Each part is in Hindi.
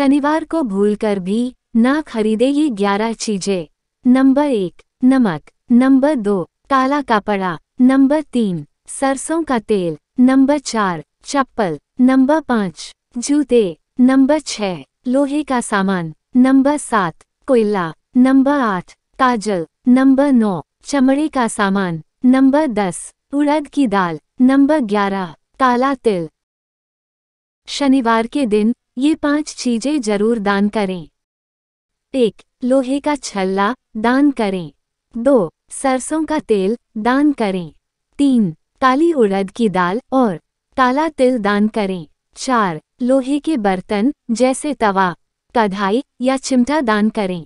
शनिवार को भूलकर भी ना खरीदे ये ग्यारह चीजें नंबर एक नमक नंबर दो काला कपड़ा नंबर तीन सरसों का तेल नंबर चार चप्पल नंबर पाँच जूते नंबर छः लोहे का सामान नंबर सात कोयला नंबर आठ काजल नंबर नौ चमड़े का सामान नंबर दस उड़द की दाल नंबर ग्यारह काला तिल शनिवार के दिन ये पांच चीजें जरूर दान करें एक लोहे का छल्ला दान करें दो सरसों का तेल दान करें तीन काली उड़द की दाल और काला तिल दान करें चार लोहे के बर्तन जैसे तवा कढ़ाई या चिमटा दान करें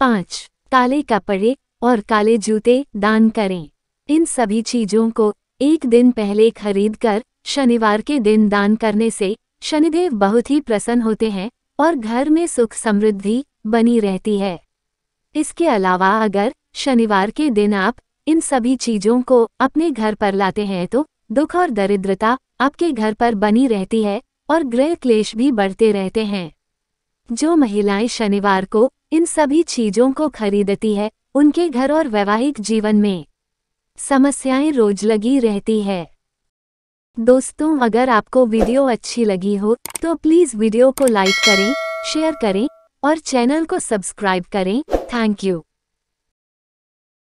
पाँच काले कपड़े और काले जूते दान करें इन सभी चीजों को एक दिन पहले खरीद कर शनिवार के दिन दान करने से शनिदेव बहुत ही प्रसन्न होते हैं और घर में सुख समृद्धि बनी रहती है इसके अलावा अगर शनिवार के दिन आप इन सभी चीजों को अपने घर पर लाते हैं तो दुख और दरिद्रता आपके घर पर बनी रहती है और ग्रह क्लेश भी बढ़ते रहते हैं जो महिलाएं शनिवार को इन सभी चीजों को खरीदती है उनके घर और वैवाहिक जीवन में समस्याएं रोज लगी रहती है दोस्तों अगर आपको वीडियो अच्छी लगी हो तो प्लीज़ वीडियो को लाइक करें शेयर करें और चैनल को सब्सक्राइब करें थैंक यू